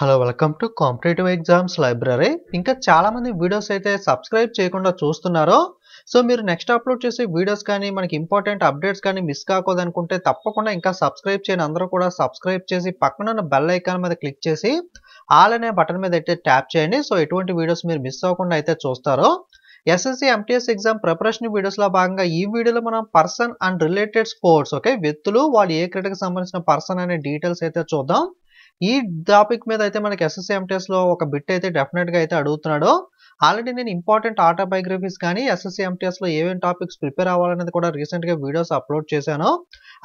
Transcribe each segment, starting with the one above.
hello welcome to competitive exams library ఇంకా చాలామంది videos అయితే సబ్స్క్రైబ్ చేయకుండా చూస్తున్నారో సో మీరు నెక్స్ట్ అప్లోడ్ చేసే వీడియోస్ కానీ మనకి ఇంపార్టెంట్ అప్డేట్స్ కానీ మిస్ కాకూడదనుకుంటే తప్పకుండా ఇంకా సబ్స్క్రైబ్ చేయని అందరూ కూడా సబ్స్క్రైబ్ చేసి పక్కన ఉన్న బెల్ ఐకాన్ మీద క్లిక్ చేసి ఆల్ అనే బటన్ మీద అయితే ట్యాప్ చేయండి సో ఎటువంటి వీడియోస్ మీరు మిస్ అవ్వకుండా అయితే చూస్తారో ఎస్ఎస్సి ఎంటీఎస్ ఎగ్జామ్ ప్రిపరేషన్ వీడియోస్లో భాగంగా ఈ వీడియోలో మనం person and related sports okay వ్యక్తులు వాళ్ళు ఏ క్రీడకు సంబంధించిన పర్సన్ అనే డీటెయిల్స్ అయితే చూద్దాం ఈ టాపిక్ మీద అయితే మనకి ఎస్ఎస్సీ లో ఒక బిట్ అయితే డెఫినెట్గా అయితే అడుగుతున్నాడు ఆల్రెడీ నేను ఇంపార్టెంట్ ఆటోబయోగ్రఫీస్ కానీ ఎస్ఎస్సీ లో ఏమేమి టాపిక్స్ ప్రిపేర్ అవ్వాలనేది కూడా రీసెంట్గా వీడియోస్ అప్లోడ్ చేశాను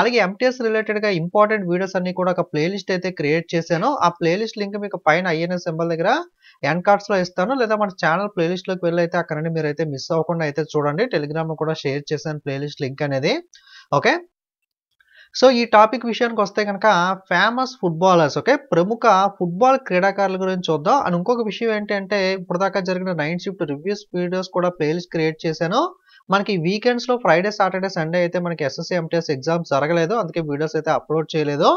అలాగే ఎంటీఎస్ రిలేటెడ్గా ఇంపార్టెంట్ వీడియోస్ అన్ని కూడా ఒక ప్లేలిస్ట్ అయితే క్రియేట్ చేశాను ఆ ప్లేలిస్ట్ లింక్ మీకు పైన ఐఎన్ఎస్ సింబల్ దగ్గర ఎండ్ లో ఇస్తాను లేదా మన ఛానల్ ప్లేలిస్ట్ లోకి వెళ్ళి అయితే అక్కడ నుండి అయితే మిస్ అవ్వకుండా అయితే చూడండి లో కూడా షేర్ చేశాను ప్లేలిస్ట్ లింక్ అనేది ఓకే సో ఈ టాపిక్ విషయానికి వస్తే కనుక ఫేమస్ ఫుట్బాలర్స్ ఓకే ప్రముఖ ఫుట్బాల్ క్రీడాకారుల గురించి చూద్దాం అండ్ ఇంకొక విషయం ఏంటంటే ఇప్పటిదాకా జరిగిన నైన్ షిఫ్ట్ రివ్యూస్ వీడియోస్ కూడా ప్లేలిస్ట్ క్రియేట్ చేశాను మనకి వీకెండ్స్ లో ఫ్రైడే సాటర్డే సండే అయితే మనకి ఎస్ఎస్సీ ఎంటీఎస్ ఎగ్జామ్స్ జరగలేదు అందుకే వీడియోస్ అయితే అప్లోడ్ చేయలేదు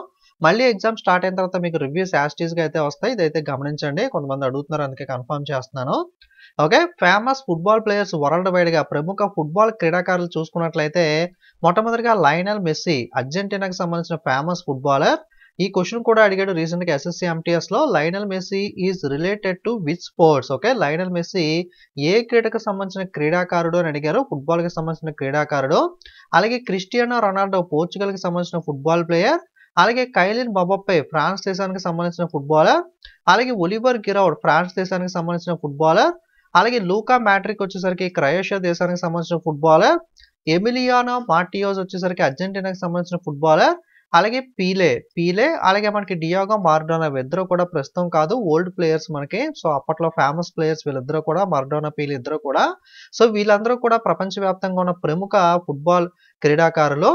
మళ్ళీ ఎగ్జామ్ స్టార్ట్ అయిన తర్వాత మీకు రివ్యూస్ యాస్టీస్గా అయితే వస్తాయి ఇదైతే గమనించండి కొంతమంది అడుగుతున్నారు అందుకే కన్ఫర్మ్ చేస్తున్నాను okay famous football players world వైడ్గా ప్రముఖ ఫుట్బాల్ క్రీడాకారులు చూసుకున్నట్లయితే మొట్టమొదటిగా లైనల్ మెస్సీ అర్జెంటీనాకు సంబంధించిన ఫేమస్ ఫుట్బాలర్ ఈ క్వశ్చన్ కూడా అడిగాడు రీసెంట్ గా ఎస్ఎస్సీ ఎంటీఎస్ లో Lionel Messi is related to which sports okay Lionel Messi ఏ క్రీడకు సంబంధించిన క్రీడాకారుడు అని అడిగారు ఫుట్బాల్ కి సంబంధించిన క్రీడాకారుడు అలాగే క్రిస్టియానో రొనాల్డో పోర్చుగల్కి సంబంధించిన ఫుట్బాల్ ప్లేయర్ అలాగే కైలిన్ బొబప్పై ఫ్రాన్స్ దేశానికి సంబంధించిన ఫుట్బాలర్ అలాగే ఒలివర్ గిరౌడ్ ఫ్రాన్స్ దేశానికి సంబంధించిన ఫుట్బాలర్ అలాగే లూకా మ్యాట్రిక్ వచ్చేసరికి క్రయేషియా దేశానికి సంబంధించిన ఫుట్బాలర్ ఎమిలియానో మార్టియోస్ వచ్చేసరికి అర్జెంటీనాకి సంబంధించిన ఫుట్బాలర్ అలాగే పీలే పీలే అలాగే మనకి డియాగో మార్డోనా వీళ్ళిద్దరూ కూడా ప్రస్తుతం కాదు ఓల్డ్ ప్లేయర్స్ మనకి సో అప్పట్లో ఫేమస్ ప్లేయర్స్ వీళ్ళిద్దరూ కూడా మార్డోనా పీలే ఇద్దరు కూడా సో వీళ్ళందరూ కూడా ప్రపంచవ్యాప్తంగా ఉన్న ప్రముఖ ఫుట్బాల్ క్రీడాకారులు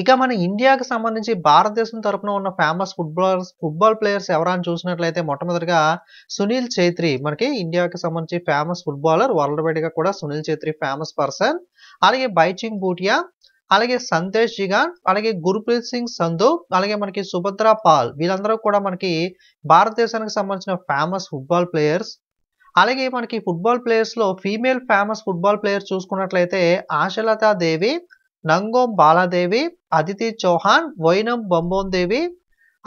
ఇక మన ఇండియాకి సంబంధించి భారతదేశం తరఫున ఉన్న ఫేమస్ ఫుట్బాల్ ఫుట్బాల్ ప్లేయర్స్ ఎవరని చూసినట్లయితే మొట్టమొదటిగా సునీల్ చైత్రి మనకి ఇండియాకి సంబంధించి ఫేమస్ ఫుట్బాలర్ వరల్డ్ వైడ్ గా కూడా సునీల్ చైత్రి ఫేమస్ పర్సన్ అలాగే బైచింగ్ బూటియా అలాగే సంతేష్ జిగాన్ అలాగే గురుప్రీత్ సింగ్ సంధు అలాగే మనకి సుభద్ర పాల్ వీళ్ళందరూ కూడా మనకి భారతదేశానికి సంబంధించిన ఫేమస్ ఫుట్బాల్ ప్లేయర్స్ అలాగే మనకి ఫుట్బాల్ ప్లేయర్స్లో ఫీమేల్ ఫేమస్ ఫుట్బాల్ ప్లేయర్ చూసుకున్నట్లయితే ఆశలతా దేవి నంగోం బాలాదేవి అదితి చౌహాన్ వైనం దేవి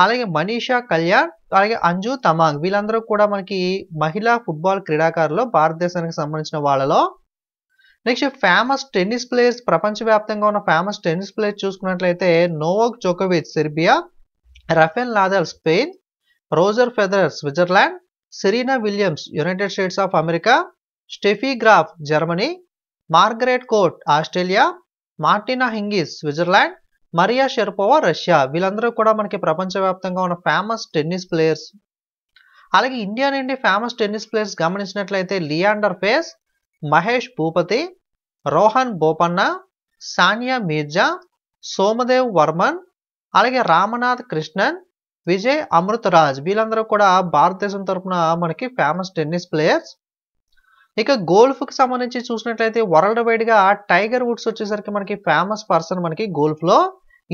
అలాగే మనీషా కళ్యాణ్ అలాగే అంజు తమాంగ్ వీళ్ళందరూ కూడా మనకి మహిళా ఫుట్బాల్ క్రీడాకారులు భారతదేశానికి సంబంధించిన వాళ్ళలో నెక్స్ట్ ఫేమస్ టెన్నిస్ ప్లేయర్స్ ప్రపంచవ్యాప్తంగా ఉన్న ఫేమస్ టెన్నిస్ ప్లేయర్స్ చూసుకున్నట్లయితే నోవోక్ జోకోవిచ్ Serbia Rafael Nadal Spain Roger Federer Switzerland Serena Williams United States of America Steffi Graf Germany Margaret Court Australia Martina Hingis Switzerland Maria Sharapova Russia వీళ్ళందరూ కూడా మనకి ప్రపంచవ్యాప్తంగా ఉన్న famous tennis players అలాగే India నుండి famous tennis players గమనించినట్లయితే లియాండర్ ఫేస్ మహేష్ భూపతి రోహన్ బోపన్న సానియా మీర్జా సోమదేవ్ వర్మన్ అలాగే రామనాథ్ కృష్ణన్ విజయ్ అమృతరాజ్ వీళ్ళందరూ కూడా భారతదేశం తరఫున మనకి ఫేమస్ టెన్నిస్ ప్లేయర్స్ ఇక గోల్ఫ్కి సంబంధించి చూసినట్లయితే వరల్డ్ వైడ్గా టైగర్ వుడ్స్ వచ్చేసరికి మనకి ఫేమస్ పర్సన్ మనకి గోల్ఫ్లో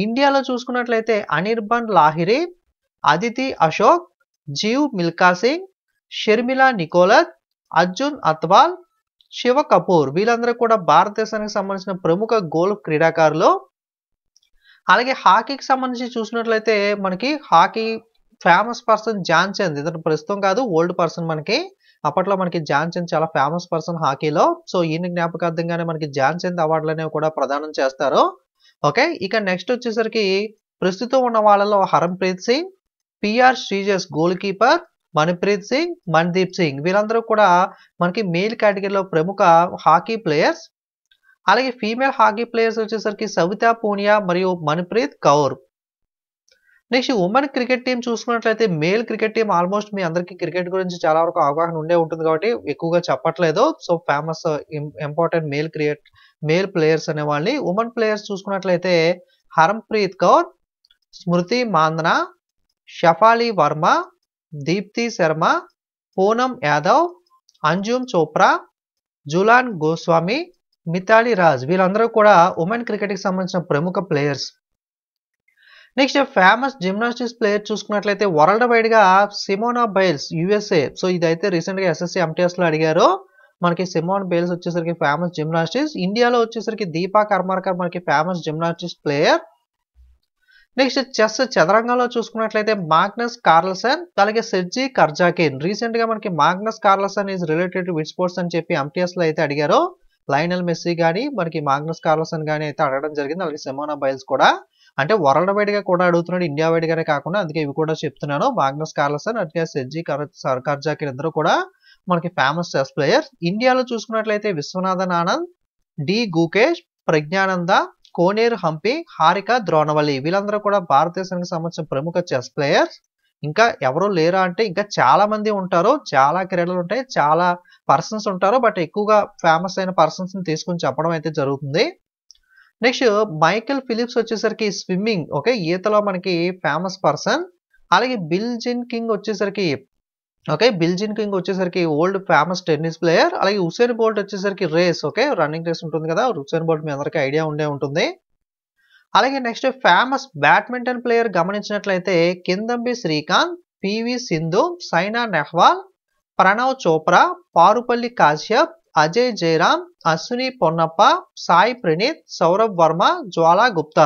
ఇండియాలో చూసుకున్నట్లయితే అనిర్బన్ లాహిరి అదితి అశోక్ జీవ్ మిల్కా సింగ్ షర్మిలా నికోలత్ అర్జున్ అత్వాల్ శివ కపూర్ వీళ్ళందరూ కూడా భారతదేశానికి సంబంధించిన ప్రముఖ గోల్ఫ్ క్రీడాకారులు అలాగే హాకీకి సంబంధించి చూసినట్లయితే మనకి hockey famous person Dhyan Chand ఇతను ప్రస్తుతం కాదు ఓల్డ్ పర్సన్ మనకి అప్పట్లో మనకి చంద్ చాలా ఫేమస్ పర్సన్ హాకీలో సో ఈయన జ్ఞాపకార్థంగానే మనకి చంద్ అవార్డులు అనేవి కూడా ప్రదానం చేస్తారు ఓకే ఇక నెక్స్ట్ వచ్చేసరికి ప్రస్తుతం ఉన్న వాళ్ళలో Harmanpreet Singh PR Sreejesh goal keeper Manpreet Singh Mandeep Singh వీళ్ళందరూ కూడా మనకి మేల్ కేటగిరీలో ప్రముఖ హాకీ ప్లేయర్స్ అలాగే ఫీమేల్ హాకీ ప్లేయర్స్ వచ్చేసరికి సవితా పూనియా మరియు Manpreet Kaur next women cricket team చూసుకున్నట్లయితే మేల్ క్రికెట్ టీం ఆల్మోస్ట్ మీ అందరికీ క్రికెట్ గురించి చాలా వరకు అవగాహన ఉండే ఉంటుంది కాబట్టి ఎక్కువగా చెప్పట్లేదు so famous important male cricket male players అనే వాళ్ళని ఉమెన్ ప్లేయర్స్ చూసుకున్నట్లయితే హరంప్రీత్ కౌర్ స్మృతి మాందన షఫాలి వర్మ దీప్తి శర్మ పూనం యాదవ్ అంజుమ్ చోప్రా జులాన్ గోస్వామి మిథాలి రాజ్ వీళ్ళందరూ కూడా ఉమెన్ క్రికెట్కి సంబంధించిన ప్రముఖ players next famous gymnastics player చూసుకున్నట్లయితే వరల్డ్ వైడ్ గా సిమోనా బైల్స్ యుఎస్ఏ సో ఇదైతే రీసెంట్ గా ఎస్ఎస్సీ ఎంటీఎస్ లో అడిగారు మనకి సిమోన్ బైల్స్ వచ్చేసరికి ఫేమస్ జిమ్నాస్టిక్స్ ఇండియాలో వచ్చేసరికి దీపా కర్మార్కర్ మనకి famous gymnastics player next chess చదరంగంలో చూసుకున్నట్లయితే మాగ్నస్ కార్లసన్ అలాగే సెర్జీ కర్జాకిన్ రీసెంట్ గా మనకి Magnus Carlsen is related to which sports అని చెప్పి ఎంటీఎస్ లో అయితే అడిగారు లైనల్ మెస్సీ కానీ మనకి మాగ్నస్ కార్లసన్ కానీ అయితే అడగడం జరిగింది అలాగే సెమోనా బైల్స్ కూడా అంటే వరల్డ్ వైడ్గా కూడా అడుగుతున్నాడు ఇండియా వైడ్గానే కాకుండా అందుకే ఇవి కూడా చెప్తున్నాను మాగ్నస్ కార్లసన్ అట్లా సెజ్జీ సర్కార్జాకి ఇద్దరు కూడా మనకి ఫేమస్ చెస్ ప్లేయర్స్ ఇండియాలో చూసుకున్నట్లయితే విశ్వనాథన్ ఆనంద్ డి గుకేష్ ప్రజ్ఞానంద కోనేరు హంపి హారిక ద్రోణవల్లి వీళ్ళందరూ కూడా భారతదేశానికి సంబంధించిన ప్రముఖ చెస్ ప్లేయర్స్ ఇంకా ఎవరు లేరా అంటే ఇంకా చాలా మంది ఉంటారు చాలా క్రీడలు ఉంటాయి చాలా పర్సన్స్ ఉంటారు బట్ ఎక్కువగా ఫేమస్ అయిన ని తీసుకుని చెప్పడం అయితే జరుగుతుంది నెక్స్ట్ మైకెల్ ఫిలిప్స్ వచ్చేసరికి స్విమ్మింగ్ ఓకే ఈతలో మనకి ఫేమస్ పర్సన్ అలాగే బిల్జిన్ కింగ్ వచ్చేసరికి ఓకే బిల్జిన్ కింగ్ వచ్చేసరికి ఓల్డ్ ఫేమస్ టెన్నిస్ ప్లేయర్ అలాగే హుసేన్ బోల్ట్ వచ్చేసరికి రేస్ ఓకే రన్నింగ్ రేస్ ఉంటుంది కదా హుసేన్ బోల్ట్ మీ అందరికీ ఐడియా ఉండే ఉంటుంది అలాగే నెక్స్ట్ ఫేమస్ బ్యాడ్మింటన్ ప్లేయర్ గమనించినట్లయితే కిందంబి శ్రీకాంత్ పివి సింధు సైనా నెహ్వాల్ ప్రణవ్ చోప్రా పారుపల్లి కాశ్యప్ అజయ్ జయరామ్ అశ్విని పొన్నప్ప సాయి ప్రణీత్ సౌరభ్ వర్మ జ్వాలా గుప్తా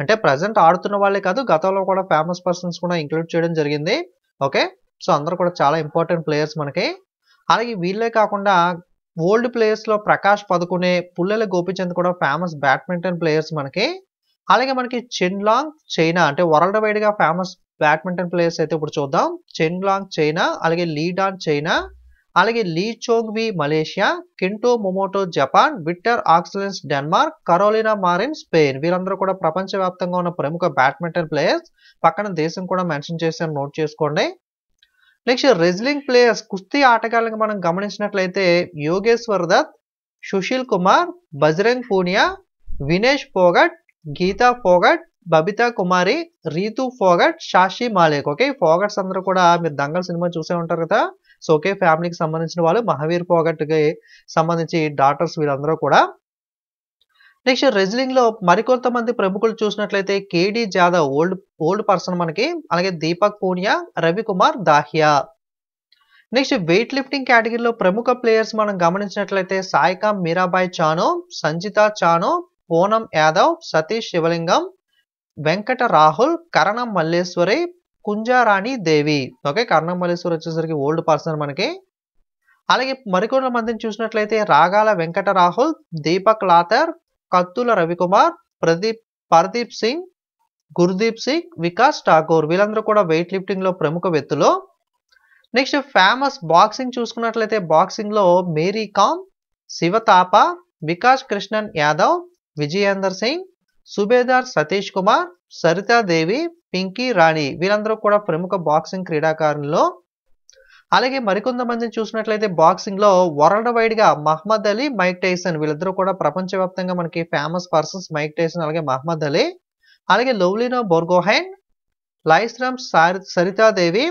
అంటే ప్రజెంట్ ఆడుతున్న వాళ్ళే కాదు గతంలో కూడా ఫేమస్ పర్సన్స్ కూడా ఇంక్లూడ్ చేయడం జరిగింది ఓకే సో అందరు కూడా చాలా ఇంపార్టెంట్ ప్లేయర్స్ మనకి అలాగే వీళ్ళే కాకుండా ఓల్డ్ ప్లేయర్స్లో ప్రకాష్ పదుకునే పుల్లెల గోపిచంద్ కూడా ఫేమస్ బ్యాడ్మింటన్ ప్లేయర్స్ మనకి అలాగే మనకి చెన్ లాంగ్ చైనా అంటే వరల్డ్ వైడ్గా ఫేమస్ బ్యాడ్మింటన్ ప్లేయర్స్ అయితే ఇప్పుడు చూద్దాం చెన్ లాంగ్ చైనా అలాగే లీడాన్ చైనా అలాగే Lee Chong Wei Malaysia Kento Momota Japan Victor Axelsen Denmark Carolina Marin Spain వీరందరూ కూడా ప్రపంచవ్యాప్తంగా ఉన్న ప్రముఖ బ్యాడ్మింటన్ ప్లేయర్స్ పక్కన దేశం కూడా మెన్షన్ చేశాను నోట్ చేసుకోండి నెక్స్ట్ రెజ్లింగ్ ప్లేయర్స్ కుస్తీ ఆటగాళ్ళకి మనం గమనించినట్లయితే యోగేశ్వర్ దత్ సుశీల్ కుమార్ బజరంగ్ పూనియా వినేష్ ఫోగట్ గీతా ఫోగట్ బబితా కుమారి రీతు ఫోగట్ షాషి మాలిక్ ఓకే ఫోగట్స్ అందరూ కూడా మీరు దంగల్ సినిమా చూసే ఉంటారు కదా సో ఒకే ఫ్యామిలీకి సంబంధించిన వాళ్ళు మహావీర్ పోగట్కి సంబంధించి డాటర్స్ వీళ్ళందరూ కూడా నెక్స్ట్ రెజ్లింగ్ లో మరికొంతమంది ప్రముఖులు చూసినట్లయితే K D Jadhav old old person మనకి అలాగే Deepak Punia Ravi Kumar Dahiya next weight lifting కేటగిరీలో ప్రముఖ ప్లేయర్స్ మనం గమనించినట్లయితే సాయికా మీరాబాయ్ చాను సంజిత చాను పూనం యాదవ్ సతీష్ శివలింగం వెంకట రాహుల్ కరణం మల్లేశ్వరి కుంజారాణి దేవి ఓకే కర్ణమల్లేశ్వర్ వచ్చేసరికి ఓల్డ్ పర్సన్ మనకి అలాగే మరికొన్ని మందిని చూసినట్లయితే రాగాల వెంకట రాహుల్ దీపక్ లాతర్ కత్తుల రవికుమార్ ప్రదీప్ పర్దీప్ సింగ్ గుర్దీప్ సింగ్ వికాస్ ఠాకూర్ వీళ్ళందరూ కూడా వెయిట్ లిఫ్టింగ్లో ప్రముఖ వ్యక్తులు నెక్స్ట్ ఫేమస్ బాక్సింగ్ చూసుకున్నట్లయితే బాక్సింగ్లో మేరీ కామ్ శివతాప వికాస్ కృష్ణన్ యాదవ్ విజయేందర్ సింగ్ సుబేదార్ సతీష్ కుమార్ సరితాదేవి పింకీ రాణి వీరందరూ కూడా ప్రముఖ బాక్సింగ్ క్రీడాకారులు అలాగే మరికొంతమందిని చూసినట్లయితే బాక్సింగ్లో వరల్డ్ వైడ్గా మహమ్మద్ అలీ మైక్ టైసన్ వీళ్ళిద్దరూ కూడా ప్రపంచవ్యాప్తంగా మనకి ఫేమస్ పర్సన్స్ మైక్ టైసన్ అలాగే మహమ్మద్ అలీ అలాగే లవ్లీనా బోర్గోహైన్ లైస్రామ్ సరితాదేవి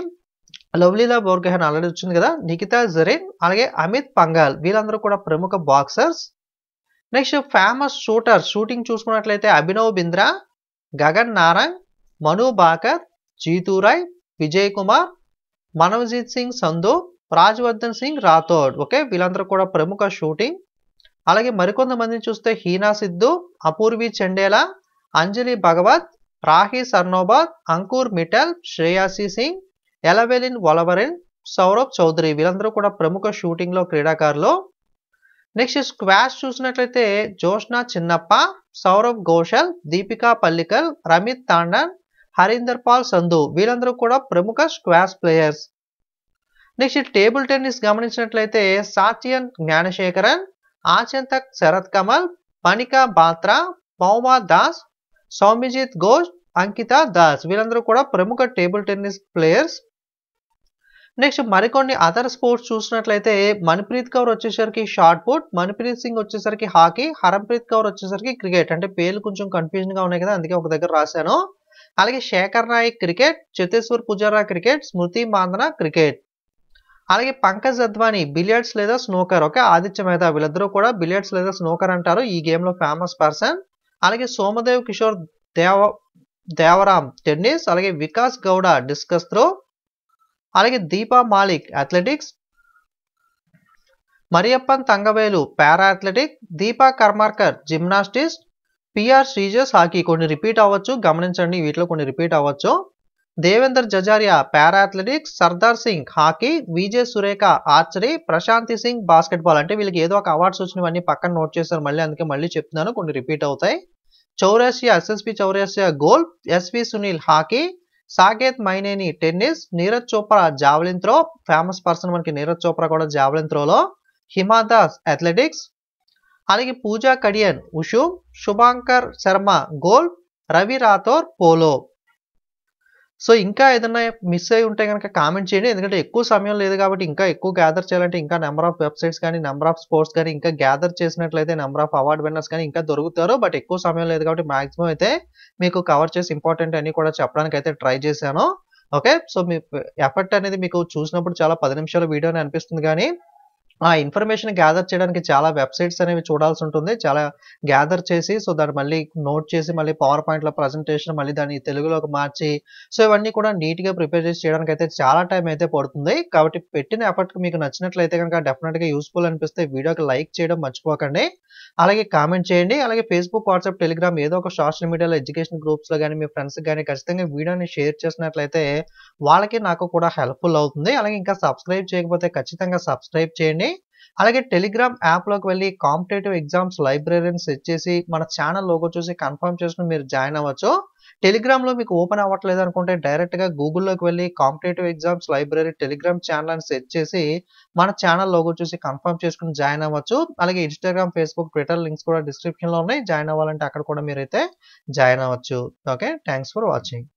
లవ్లీలా బోర్గోహైన్ ఆల్రెడీ వచ్చింది కదా నిఖితా జరీన్ అలాగే అమిత్ పంగాల్ వీళ్ళందరూ కూడా ప్రముఖ boxers next famous shooter shooting చూసుకున్నట్లయితే అభినవ్ బింద్రా గగన్ నారంగ్ మనుభాకర్ రాయ్ విజయ్ కుమార్ మనవజీత్ సింగ్ సంధు రాజ్వర్ధన్ సింగ్ రాథోడ్ ఓకే వీళ్ళందరూ కూడా ప్రముఖ షూటింగ్ అలాగే మరికొంతమందిని చూస్తే హీనా సిద్ధు అపూర్వి చెండేలా అంజలి భగవత్ రాహి సర్నోబాద్ అంకుర్ మిటల్ శ్రేయాసి సింగ్ ఎలవెలిన్ వలవరిన్ సౌరభ్ చౌదరి వీళ్ళందరూ కూడా ప్రముఖ షూటింగ్లో క్రీడాకారులు నెక్స్ట్ స్క్వాష్ చూసినట్లయితే జోష్నా చిన్నప్ప సౌరభ్ ఘోషల్ దీపికా పల్లికల్ రమిత్ తాండన్ హరీందర్ పాల్ సంధు వీళ్ళందరూ కూడా ప్రముఖ squash players next table tennis గమనించినట్లయితే సాచియన్ జ్ఞానశేఖరన్ ఆచంతక్ శరత్ కమల్ మణికా బాత్రా పౌమా దాస్ సౌమ్యజిత్ ఘోష్ అంకిత దాస్ వీళ్ళందరూ కూడా ప్రముఖ టేబుల్ టెన్నిస్ ప్లేయర్స్ నెక్స్ట్ మరికొన్ని అదర్ స్పోర్ట్స్ చూసినట్లయితే మన్ప్రీత్ కౌర్ వచ్చేసరికి షార్ట్ పుట్ మన్ప్రీత్ సింగ్ వచ్చేసరికి హాకీ హరంప్రీత్ కౌర్ వచ్చేసరికి క్రికెట్ అంటే పేర్లు కొంచెం కన్ఫ్యూజన్గా ఉన్నాయి కదా అందుకే ఒక దగ్గర రాశాను అలాగే Shekhar Naik cricket Cheteshwar Pujara cricket Smriti Mandhana cricket అలాగే పంకజ్ అద్వానీ బిలియర్డ్స్ లేదా స్నోకర్ ఓకే ఆదిత్య మేధా వీళ్ళిద్దరూ కూడా బిలియర్డ్స్ లేదా స్నోకర్ అంటారు ఈ గేమ్లో ఫేమస్ పర్సన్ అలాగే సోమదేవ్ కిషోర్ దేవ దేవరామ్ టెన్నిస్ అలాగే వికాస్ గౌడ డిస్కస్ త్రో అలాగే Deepa Malik athletics Mariyappan Thangavelu para athletic Deepa Karmakar gymnast P R Sreejesh hockey కొన్ని రిపీట్ అవ్వచ్చు గమనించండి వీటిలో కొన్ని రిపీట్ అవ్వచ్చు Devendra Jhajharia para athletics Sardar Singh hockey Vijay Surekha archery Prashanti Singh basketball అంటే వీళ్ళకి ఏదో ఒక అవార్డ్స్ వచ్చినవన్నీ పక్కన నోట్ చేశారు మళ్ళీ అందుకే మళ్ళీ చెప్తున్నాను కొన్ని రిపీట్ అవుతాయి Chaurasia S S P Chaurasia golf S V Sunil hockey Saketh Myneni tennis Neeraj Chopra javelin throw famous person మనకి నీరజ్ చోప్రా కూడా జావలిన్ త్రోలో హిమా దాస్ అథ్లెటిక్స్ అలాగే Pooja Kadian wushu Shubhankar Sharma golf Ravi Rathore polo so ఇంకా ఏదైనా మిస్ అయి ఉంటే కనుక కామెంట్ చేయండి ఎందుకంటే ఎక్కువ సమయం లేదు కాబట్టి ఇంకా ఎక్కువ గ్యాదర్ చేయాలంటే ఇంకా నెంబర్ ఆఫ్ వెబ్సైట్స్ కానీ నెంబర్ ఆఫ్ స్పోర్ట్స్ కానీ ఇంకా గ్యాదర్ చేసినట్లయితే నెంబర్ ఆఫ్ అవార్డ్ విన్నర్స్ కానీ ఇంకా దొరుకుతారు బట్ ఎక్కువ సమయం లేదు కాబట్టి మాక్సిమం అయితే మీకు కవర్ చేసి ఇంపార్టెంట్ అని కూడా చెప్పడానికి అయితే ట్రై చేశాను ఓకే సో మీ ఎఫర్ట్ అనేది మీకు చూసినప్పుడు చాలా పది నిమిషాల వీడియోని అనిపిస్తుంది కానీ ఆ ఇన్ఫర్మేషన్ గ్యాదర్ చేయడానికి చాలా వెబ్సైట్స్ అనేవి చూడాల్సి ఉంటుంది చాలా గ్యాదర్ చేసి సో దాన్ని మళ్ళీ నోట్ చేసి మళ్ళీ పవర్ పాయింట్లో ప్రజెంటేషన్ మళ్ళీ దాన్ని తెలుగులోకి మార్చి సో ఇవన్నీ కూడా నీట్గా ప్రిపేర్ చేసి చేయడానికి అయితే చాలా టైం అయితే పడుతుంది కాబట్టి పెట్టిన ఎఫర్ట్కి మీకు నచ్చినట్లయితే కనుక డెఫినెట్గా యూస్ఫుల్ అనిపిస్తే వీడియోకి లైక్ చేయడం మర్చిపోకండి అలాగే కామెంట్ చేయండి అలాగే ఫేస్బుక్ వాట్సాప్ టెలిగ్రామ్ ఏదో ఒక సోషల్ మీడియాలో ఎడ్యుకేషన్ గ్రూప్స్లో కానీ మీ ఫ్రెండ్స్కి కానీ ఖచ్చితంగా వీడియోని షేర్ చేసినట్లయితే వాళ్ళకి నాకు కూడా హెల్ప్ఫుల్ అవుతుంది అలాగే ఇంకా సబ్స్క్రైబ్ చేయకపోతే ఖచ్చితంగా సబ్స్క్రైబ్ చేయండి అలాగే టెలిగ్రామ్ యాప్లోకి వెళ్ళి కాంపిటేటివ్ ఎగ్జామ్స్ లైబ్రరీని సెట్ చేసి మన ఛానల్ లోగో చూసి కన్ఫర్మ్ చేసుకుని మీరు జాయిన్ అవ్వచ్చు టెలిగ్రామ్లో మీకు ఓపెన్ అవ్వట్లేదు అనుకుంటే డైరెక్ట్గా గూగుల్లోకి వెళ్ళి competitive exams library Telegram channel అని సెట్ చేసి మన ఛానల్ లోగో చూసి కన్ఫర్మ్ చేసుకుని జాయిన్ అవ్వచ్చు అలాగే ఇన్స్టాగ్రామ్ ఫేస్బుక్ ట్విట్టర్ లింక్స్ కూడా డిస్క్రిప్షన్లో ఉన్నాయి జాయిన్ అవ్వాలంటే అక్కడ కూడా మీరైతే జాయిన్ అవ్వచ్చు ఓకే థ్యాంక్స్ ఫర్ వాచింగ్